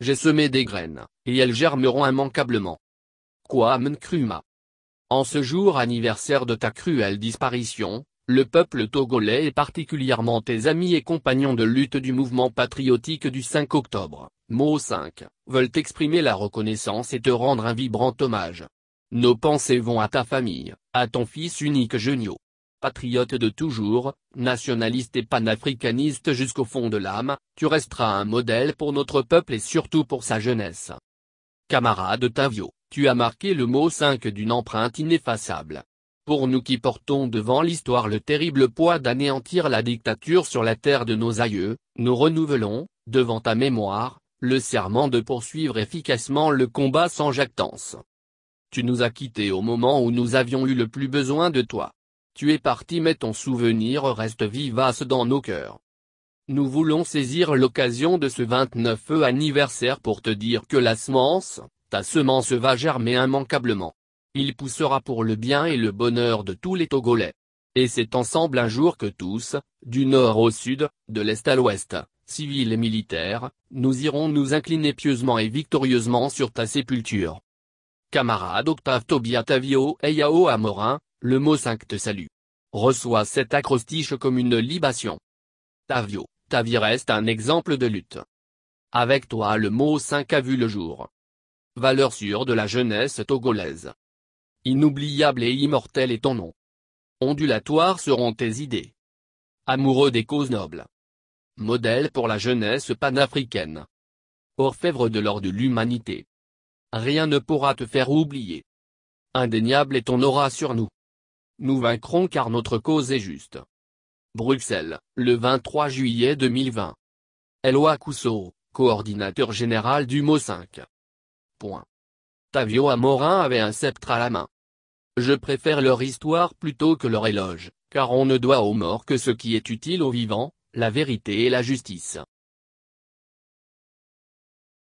J'ai semé des graines, et elles germeront immanquablement. Quoi Nkrumah En ce jour anniversaire de ta cruelle disparition, le peuple togolais et particulièrement tes amis et compagnons de lutte du mouvement patriotique du 5 octobre, mot 5, veulent exprimer la reconnaissance et te rendre un vibrant hommage. Nos pensées vont à ta famille, à ton fils unique Genio, patriote de toujours, nationaliste et panafricaniste jusqu'au fond de l'âme, tu resteras un modèle pour notre peuple et surtout pour sa jeunesse. Camarade Tavio, tu as marqué le mot 5 d'une empreinte ineffaçable. Pour nous qui portons devant l'histoire le terrible poids d'anéantir la dictature sur la terre de nos aïeux, nous renouvelons, devant ta mémoire, le serment de poursuivre efficacement le combat sans jactance. Tu nous as quittés au moment où nous avions eu le plus besoin de toi. Tu es parti mais ton souvenir reste vivace dans nos cœurs. Nous voulons saisir l'occasion de ce 29e anniversaire pour te dire que la semence, ta semence va germer immanquablement. Il poussera pour le bien et le bonheur de tous les Togolais. Et c'est ensemble un jour que tous, du nord au sud, de l'est à l'ouest, civils et militaires, nous irons nous incliner pieusement et victorieusement sur ta sépulture. Camarade Octave Tobia Tavio Eyao Amorin, le mot te salue. Reçois cet acrostiche comme une libation. Tavio, ta vie reste un exemple de lutte. Avec toi le mot 5 a vu le jour. Valeur sûre de la jeunesse togolaise. Inoubliable et immortel est ton nom. Ondulatoires seront tes idées. Amoureux des causes nobles. Modèle pour la jeunesse panafricaine. Orfèvre de l'or de l'humanité. Rien ne pourra te faire oublier. Indéniable est ton aura sur nous. Nous vaincrons car notre cause est juste. Bruxelles, le 23 juillet 2020. Eloi Cousseau, coordinateur général du MO5. Point. Tavio Amorin avait un sceptre à la main. Je préfère leur histoire plutôt que leur éloge, car on ne doit aux morts que ce qui est utile aux vivants, la vérité et la justice.